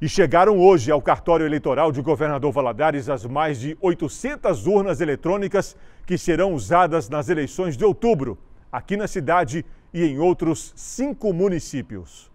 E chegaram hoje ao cartório eleitoral de Governador Valadares as mais de 800 urnas eletrônicas que serão usadas nas eleições de outubro, aqui na cidade e em outros cinco municípios.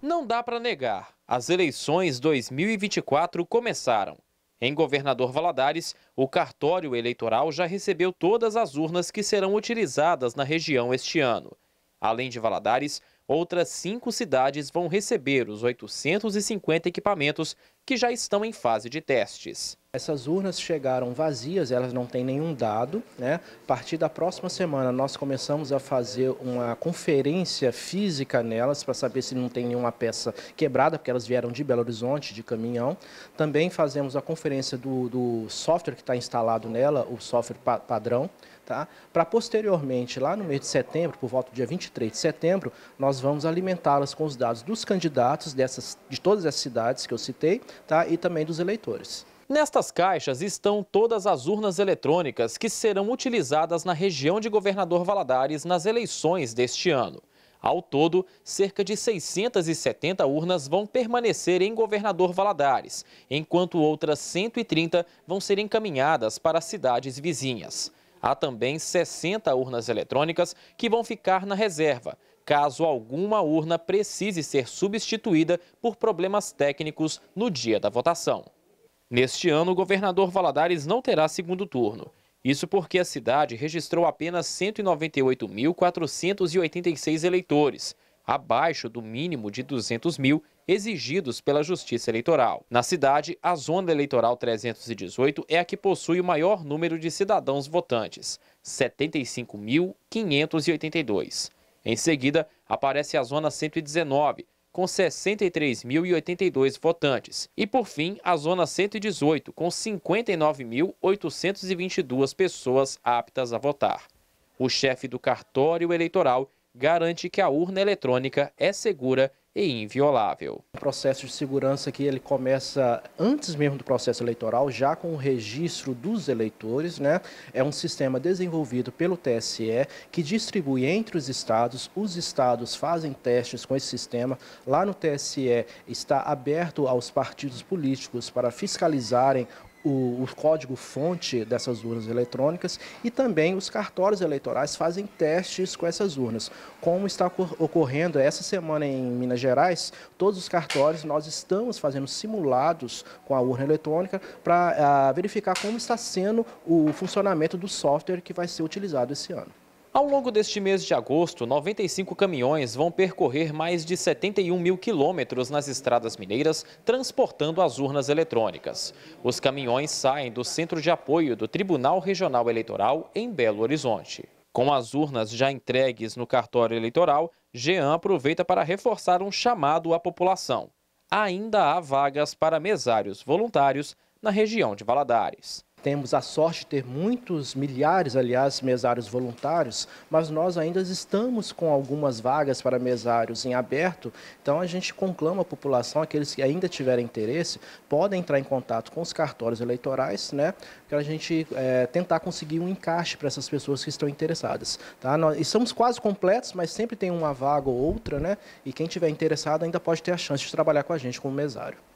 Não dá para negar, as eleições 2024 começaram. Em Governador Valadares, o cartório eleitoral já recebeu todas as urnas que serão utilizadas na região este ano. Além de Valadares, outras cinco cidades vão receber os 850 equipamentos que já estão em fase de testes. Essas urnas chegaram vazias, elas não têm nenhum dado. Né? A partir da próxima semana, nós começamos a fazer uma conferência física nelas para saber se não tem nenhuma peça quebrada, porque elas vieram de Belo Horizonte, de caminhão. Também fazemos a conferência do, do software que está instalado nela, o software pa padrão, tá? para posteriormente, lá no mês de setembro, por volta do dia 23 de setembro, nós vamos alimentá-las com os dados dos candidatos dessas, de todas as cidades que eu citei tá? e também dos eleitores. Nestas caixas estão todas as urnas eletrônicas que serão utilizadas na região de Governador Valadares nas eleições deste ano. Ao todo, cerca de 670 urnas vão permanecer em Governador Valadares, enquanto outras 130 vão ser encaminhadas para cidades vizinhas. Há também 60 urnas eletrônicas que vão ficar na reserva, caso alguma urna precise ser substituída por problemas técnicos no dia da votação. Neste ano, o governador Valadares não terá segundo turno. Isso porque a cidade registrou apenas 198.486 eleitores, abaixo do mínimo de 200 mil exigidos pela Justiça Eleitoral. Na cidade, a Zona Eleitoral 318 é a que possui o maior número de cidadãos votantes, 75.582. Em seguida, aparece a Zona 119, com 63.082 votantes. E, por fim, a Zona 118, com 59.822 pessoas aptas a votar. O chefe do cartório eleitoral garante que a urna eletrônica é segura e e inviolável. O processo de segurança que ele começa antes mesmo do processo eleitoral, já com o registro dos eleitores, né? É um sistema desenvolvido pelo TSE que distribui entre os estados. Os estados fazem testes com esse sistema. Lá no TSE está aberto aos partidos políticos para fiscalizarem o, o código-fonte dessas urnas eletrônicas e também os cartórios eleitorais fazem testes com essas urnas. Como está ocorrendo essa semana em Minas Gerais, todos os cartórios nós estamos fazendo simulados com a urna eletrônica para ah, verificar como está sendo o funcionamento do software que vai ser utilizado esse ano. Ao longo deste mês de agosto, 95 caminhões vão percorrer mais de 71 mil quilômetros nas estradas mineiras, transportando as urnas eletrônicas. Os caminhões saem do Centro de Apoio do Tribunal Regional Eleitoral em Belo Horizonte. Com as urnas já entregues no cartório eleitoral, Jean aproveita para reforçar um chamado à população. Ainda há vagas para mesários voluntários na região de Valadares temos a sorte de ter muitos milhares, aliás, mesários voluntários, mas nós ainda estamos com algumas vagas para mesários em aberto. Então a gente conclama a população, aqueles que ainda tiverem interesse, podem entrar em contato com os cartórios eleitorais, né, para a gente é, tentar conseguir um encaixe para essas pessoas que estão interessadas. Tá? Nós estamos quase completos, mas sempre tem uma vaga ou outra, né? E quem tiver interessado ainda pode ter a chance de trabalhar com a gente como mesário.